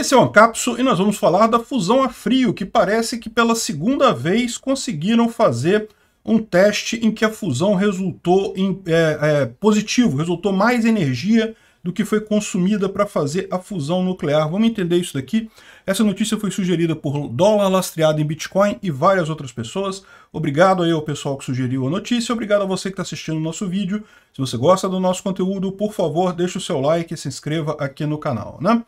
Esse é o Ancapso e nós vamos falar da fusão a frio, que parece que pela segunda vez conseguiram fazer um teste em que a fusão resultou em, é, é, positivo, resultou mais energia do que foi consumida para fazer a fusão nuclear. Vamos entender isso daqui? Essa notícia foi sugerida por Dólar Lastreado em Bitcoin e várias outras pessoas. Obrigado aí ao pessoal que sugeriu a notícia, obrigado a você que está assistindo o nosso vídeo. Se você gosta do nosso conteúdo, por favor, deixe o seu like e se inscreva aqui no canal, né?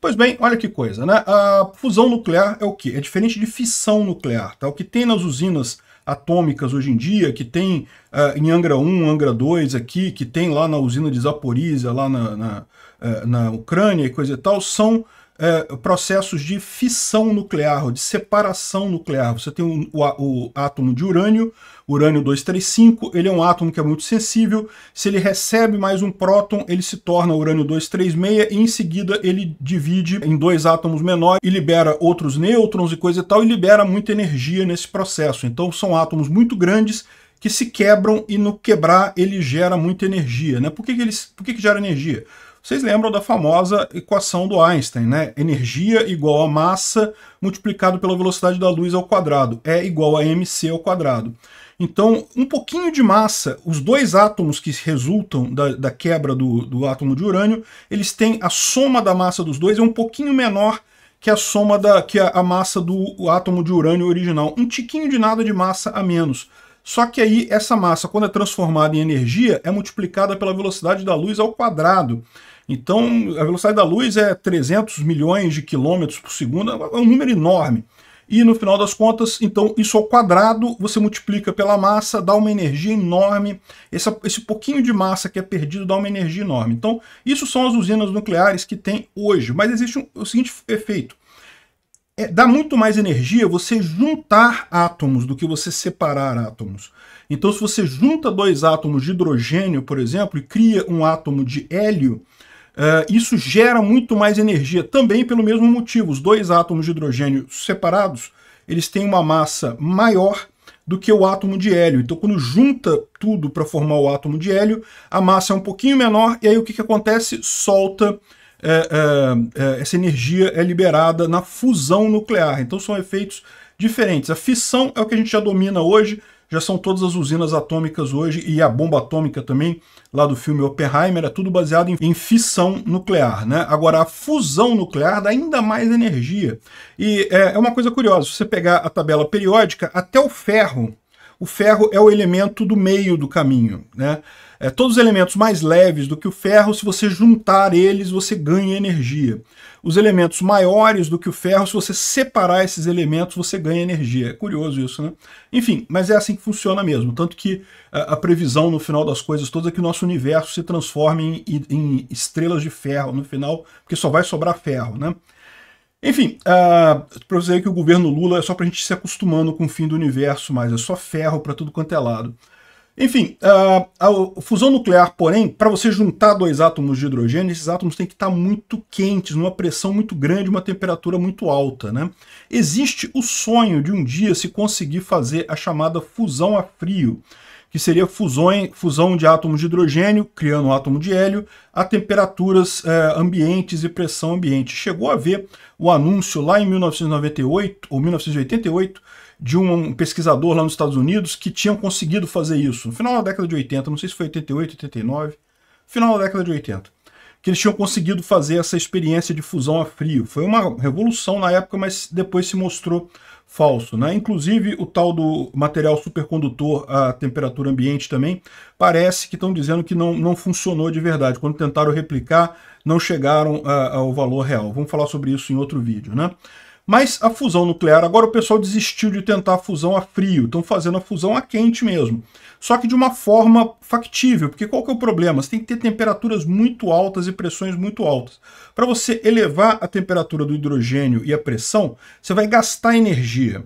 Pois bem, olha que coisa, né? A fusão nuclear é o quê? É diferente de fissão nuclear, tá? O que tem nas usinas atômicas hoje em dia, que tem uh, em Angra 1, Angra 2 aqui, que tem lá na usina de Zaporizhia, lá na, na, uh, na Ucrânia e coisa e tal, são é, processos de fissão nuclear, de separação nuclear. Você tem o, o, o átomo de urânio, urânio 235, ele é um átomo que é muito sensível. Se ele recebe mais um próton, ele se torna urânio 236 e em seguida ele divide em dois átomos menores e libera outros nêutrons e coisa e tal, e libera muita energia nesse processo. Então são átomos muito grandes que se quebram e no quebrar ele gera muita energia. Né? Por, que, que, eles, por que, que gera energia? Vocês lembram da famosa equação do Einstein, né? Energia igual a massa multiplicado pela velocidade da luz ao quadrado. É igual a mc ao quadrado. Então, um pouquinho de massa, os dois átomos que resultam da, da quebra do, do átomo de urânio, eles têm a soma da massa dos dois é um pouquinho menor que a soma da que a, a massa do átomo de urânio original, um tiquinho de nada de massa a menos. Só que aí essa massa, quando é transformada em energia, é multiplicada pela velocidade da luz ao quadrado. Então, a velocidade da luz é 300 milhões de quilômetros por segundo, é um número enorme. E no final das contas, então, isso ao quadrado, você multiplica pela massa, dá uma energia enorme. Esse, esse pouquinho de massa que é perdido dá uma energia enorme. Então, isso são as usinas nucleares que tem hoje. Mas existe um, o seguinte efeito. É, dá muito mais energia você juntar átomos do que você separar átomos. Então, se você junta dois átomos de hidrogênio, por exemplo, e cria um átomo de hélio, Uh, isso gera muito mais energia, também pelo mesmo motivo. Os dois átomos de hidrogênio separados, eles têm uma massa maior do que o átomo de hélio. Então, quando junta tudo para formar o átomo de hélio, a massa é um pouquinho menor, e aí o que, que acontece? Solta é, é, é, essa energia é liberada na fusão nuclear. Então, são efeitos diferentes. A fissão é o que a gente já domina hoje, já são todas as usinas atômicas hoje e a bomba atômica também, lá do filme Oppenheimer, é tudo baseado em, em fissão nuclear. Né? Agora, a fusão nuclear dá ainda mais energia. E é, é uma coisa curiosa, se você pegar a tabela periódica, até o ferro o ferro é o elemento do meio do caminho. Né? É, todos os elementos mais leves do que o ferro, se você juntar eles, você ganha energia. Os elementos maiores do que o ferro, se você separar esses elementos, você ganha energia. É curioso isso, né? Enfim, mas é assim que funciona mesmo. Tanto que a, é, a previsão no final das coisas todas é que o nosso universo se transforme em, em estrelas de ferro no final, porque só vai sobrar ferro, né? Enfim, uh, ah, para vocês ver que o governo Lula é só para a gente se acostumando com o fim do universo, mas é só ferro para tudo quanto é lado. Enfim, ah, a fusão nuclear, porém, para você juntar dois átomos de hidrogênio, esses átomos têm que estar tá muito quentes, numa pressão muito grande, uma temperatura muito alta. Né? Existe o sonho de um dia se conseguir fazer a chamada fusão a frio, que seria fusão fusão de átomos de hidrogênio, criando um átomo de hélio, a temperaturas eh, ambientes e pressão ambiente. Chegou a ver o anúncio lá em 1998 ou 1988 de um pesquisador lá nos Estados Unidos que tinham conseguido fazer isso no final da década de 80, não sei se foi 88, 89, final da década de 80 que eles tinham conseguido fazer essa experiência de fusão a frio. Foi uma revolução na época, mas depois se mostrou falso. Né? Inclusive, o tal do material supercondutor à temperatura ambiente também parece que estão dizendo que não, não funcionou de verdade. Quando tentaram replicar, não chegaram a, ah, ao valor real. Vamos falar sobre isso em outro vídeo. Né? Mas a fusão nuclear, agora o pessoal desistiu de tentar a fusão a frio, estão fazendo a fusão a quente mesmo. Só que de uma forma factível, porque qual que é o problema? Você tem que ter temperaturas muito altas e pressões muito altas. Para você elevar a temperatura do hidrogênio e a pressão, você vai gastar energia.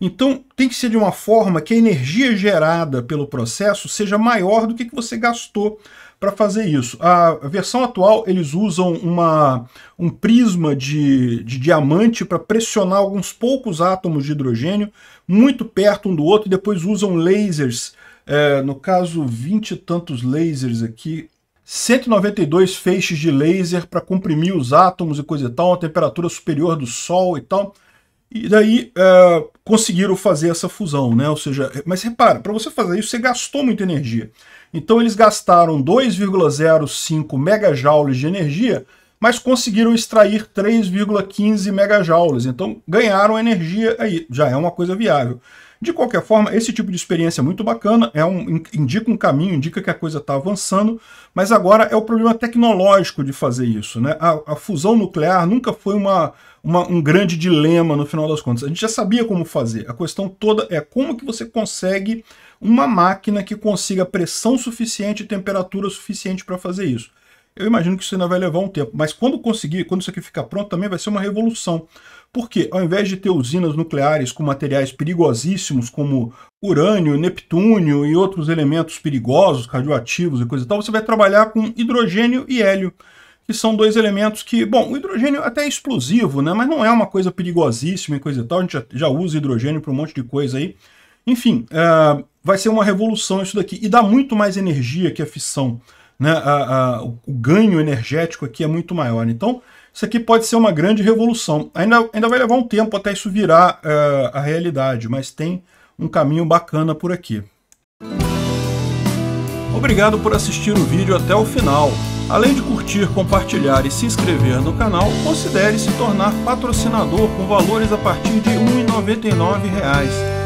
Então tem que ser de uma forma que a energia gerada pelo processo seja maior do que, que você gastou para fazer isso. A versão atual, eles usam uma, um prisma de, de diamante para pressionar alguns poucos átomos de hidrogênio muito perto um do outro e depois usam lasers, é, no caso, vinte e tantos lasers aqui, 192 feixes de laser para comprimir os átomos e coisa e tal, a temperatura superior do Sol e tal. E daí é, conseguiram fazer essa fusão, né? Ou seja, é, mas repara, para você fazer isso, você gastou muita energia. Então eles gastaram 2,05 megajoules de energia mas conseguiram extrair 3,15 megajoules. Então ganharam energia aí, já é uma coisa viável. De qualquer forma, esse tipo de experiência é muito bacana, é um, indica um caminho, indica que a coisa está avançando, mas agora é o problema tecnológico de fazer isso. Né? A, a fusão nuclear nunca foi uma, uma, um grande dilema no final das contas. A gente já sabia como fazer. A questão toda é como que você consegue uma máquina que consiga pressão suficiente e temperatura suficiente para fazer isso eu imagino que isso ainda vai levar um tempo. Mas quando conseguir, quando isso aqui ficar pronto, também vai ser uma revolução. Porque ao invés de ter usinas nucleares com materiais perigosíssimos como urânio, neptúnio e outros elementos perigosos, radioativos e coisa e tal, você vai trabalhar com hidrogênio e hélio que são dois elementos que, bom, o hidrogênio até é explosivo, né? Mas não é uma coisa perigosíssima e coisa e tal. A gente já, usa hidrogênio para um monte de coisa aí. Enfim, eh, vai ser uma revolução isso daqui. E dá muito mais energia que a fissão né, a, a, o ganho energético aqui é muito maior. Então, isso aqui pode ser uma grande revolução. Ainda, ainda vai levar um tempo até isso virar uh, a realidade, mas tem um caminho bacana por aqui. Obrigado por assistir o vídeo até o final. Além de curtir, compartilhar e se inscrever no canal, considere se tornar patrocinador com valores a partir de R$ 1,99